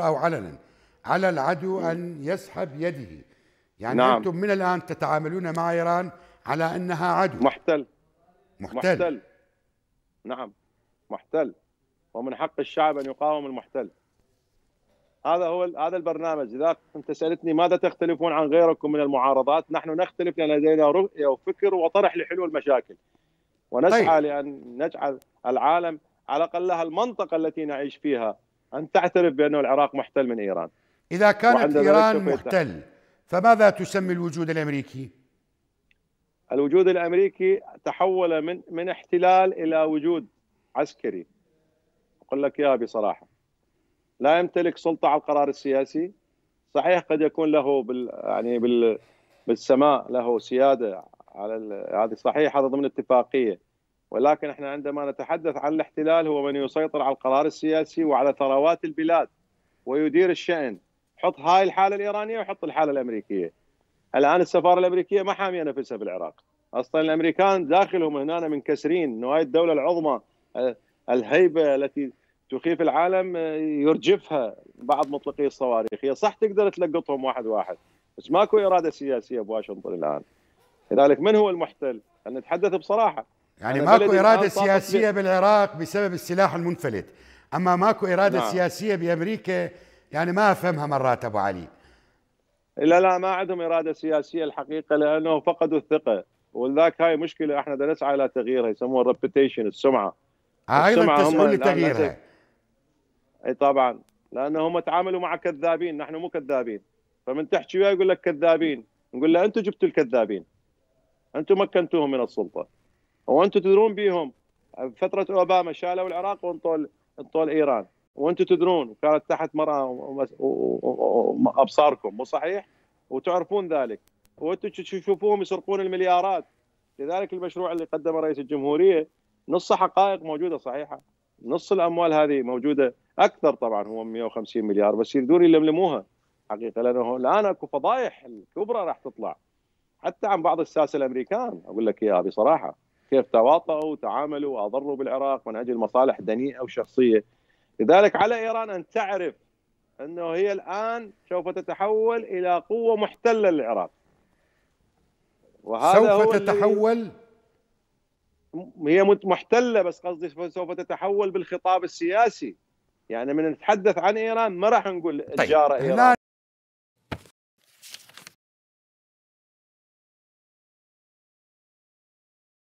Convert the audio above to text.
أو علنا على العدو أن يسحب يده يعني نعم. أنتم من الآن تتعاملون مع إيران على أنها عدو محتل محتل, محتل. نعم محتل ومن حق الشعب أن يقاوم المحتل هذا هو هذا البرنامج اذا انت سالتني ماذا تختلفون عن غيركم من المعارضات نحن نختلف لان لدينا رؤيه وفكر وطرح لحلول المشاكل ونسعى طيب. لان نجعل العالم على الاقل لها المنطقه التي نعيش فيها أن تعترف بأن العراق محتل من إيران إذا كانت إيران محتل فماذا تسمي الوجود الأمريكي؟ الوجود الأمريكي تحول من من احتلال إلى وجود عسكري أقول لك إياها بصراحة لا يمتلك سلطة على القرار السياسي صحيح قد يكون له بال يعني بال بالسماء له سيادة على هذه صحيح هذا ضمن اتفاقية ولكن احنا عندما نتحدث عن الاحتلال هو من يسيطر على القرار السياسي وعلى ثروات البلاد ويدير الشأن حط هاي الحالة الإيرانية وحط الحالة الأمريكية الآن السفارة الأمريكية ما حامية نفسها بالعراق أصلا الأمريكان داخلهم هنا منكسرين أنه هاي الدولة العظمى الهيبة التي تخيف العالم يرجفها بعض مطلقي الصواريخ هي صح تقدر تلقطهم واحد واحد بس ماكو إرادة سياسية بواشنطن الآن لذلك من هو المحتل؟ نتحدث بصراحة يعني ماكو اراده سياسيه بالعراق بسبب السلاح المنفلت اما ماكو اراده نعم. سياسيه بامريكا يعني ما افهمها مرات ابو علي لا لا ما عندهم اراده سياسيه الحقيقه لانه فقدوا الثقه ولذلك هاي مشكله احنا نسعى الى تغييرها يسموها الريبيتيشن السمعه آه، ايضا تسعون لتغييرها اي طبعا لانه هم تعاملوا مع كذابين نحن مو كذابين فمن تحكي وياه يقول لك كذابين نقول له انتم جبتوا الكذابين انتم مكنتوهم من السلطه وانتم تدرون بيهم فتره اوباما شالوا العراق وانطوا انطوا ايران وانتم تدرون وكانت تحت مرأة ابصاركم مو صحيح؟ وتعرفون ذلك وانتم تشوفوهم يسرقون المليارات لذلك المشروع اللي قدمه رئيس الجمهوريه نص حقائق موجوده صحيحه نص الاموال هذه موجوده اكثر طبعا هو 150 مليار بس يريدون يلملموها حقيقه لانه الان اكو فضايح الكبرى راح تطلع حتى عن بعض الساسه الامريكان اقول لك اياها بصراحه كيف تواطؤوا وتعاملوا واضروا بالعراق من اجل مصالح دنيئه وشخصيه لذلك على ايران ان تعرف انه هي الان سوف تتحول الى قوه محتله للعراق وهذا سوف هو تتحول هي محتله بس قصدي سوف تتحول بالخطاب السياسي يعني من نتحدث عن ايران ما راح نقول الجاره طيب، ايران